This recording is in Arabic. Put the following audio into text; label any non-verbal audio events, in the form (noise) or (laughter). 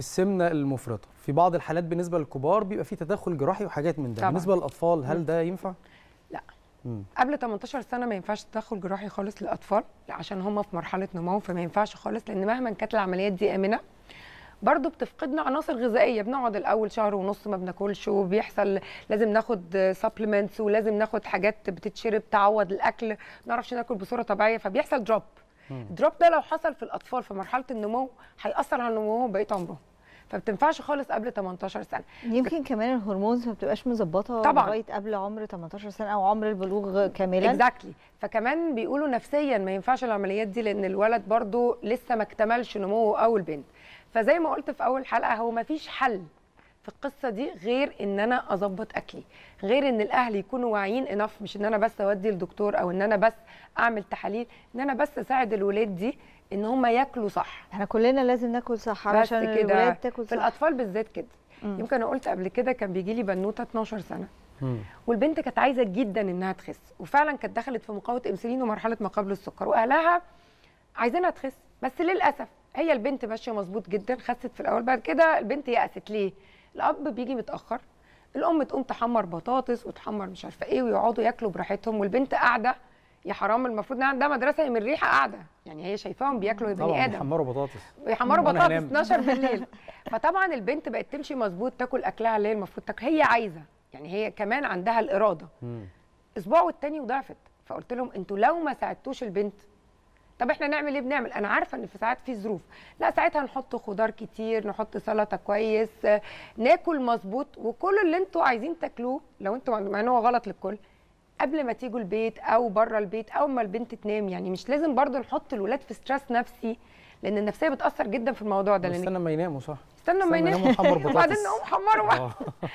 السمنه المفرطه في بعض الحالات بالنسبه للكبار بيبقى في تدخل جراحي وحاجات من ده طبعا. بالنسبه للاطفال هل ده ينفع لا مم. قبل 18 سنه ما ينفعش تدخل جراحي خالص للاطفال عشان هم في مرحله نمو فما ينفعش خالص لان مهما كانت العمليات دي امنه برضه بتفقدنا عناصر غذائيه بنقعد الاول شهر ونص ما بناكلش وبيحصل لازم ناخد سبلمنتس ولازم ناخد حاجات بتتشرب تعوض الاكل ما نعرفش ناكل بصوره طبيعيه فبيحصل دروب الدروب ده لو حصل في الاطفال في مرحله النمو هياثر على نموهم بقيه عمرهم فبتنفعش خالص قبل 18 سنه يمكن كمان الهرمونز ما بتبقاش مظبطه طبعا لغايه قبل عمر 18 سنه او عمر البلوغ كاملا اكزاكتلي exactly. فكمان بيقولوا نفسيا ما ينفعش العمليات دي لان الولد برضو لسه ما اكتملش نموه او البنت فزي ما قلت في اول حلقه هو ما فيش حل في القصه دي غير ان انا اظبط اكلي غير ان الاهل يكونوا واعيين انف مش ان انا بس اودي لدكتور او ان انا بس اعمل تحاليل ان انا بس اساعد الولاد دي ان هم ياكلوا صح احنا كلنا لازم ناكل صح عشان الولاد تاكل صح في الاطفال بالذات كده مم. يمكن انا قلت قبل كده كان بيجي لي بنوته 12 سنه والبنت كانت عايزه جدا انها تخس وفعلا كانت دخلت في مقاومه انسولين ومرحله ما قبل السكر واهلها عايزينها تخس بس للاسف هي البنت ماشيه مظبوط جدا خست في الاول بعد كده البنت يأست ليه الاب بيجي متاخر الام تقوم تحمر بطاطس وتحمر مش عارفه ايه ويقعدوا ياكلوا براحتهم والبنت قاعده يا حرام المفروض ان ده مدرسه من ريحه قاعده يعني هي شايفاهم بياكلوا بني ادم بيحمروا بطاطس بيحمروا بطاطس 12 (laughs) بالليل فطبعا البنت بقت تمشي مظبوط تاكل اكلها اللي هي المفروض تاكل هي عايزه يعني هي كمان عندها الاراده اسبوع والتاني وضعفت فقلت لهم انتوا لو ما ساعدتوش البنت طب احنا نعمل ايه بنعمل انا عارفه ان في ساعات في ظروف لا ساعتها نحط خضار كتير نحط سلطه كويس ناكل مظبوط وكل اللي انتوا عايزين تاكلوه لو انتوا مع ان هو غلط للكل قبل ما تيجوا البيت او بره البيت او ما البنت تنام يعني مش لازم برضو نحط الولاد في ستريس نفسي لان النفسيه بتاثر جدا في الموضوع ده استنى ما يناموا صح استنى ما يناموا (laughs) وبعدين نقوم حمروا آه.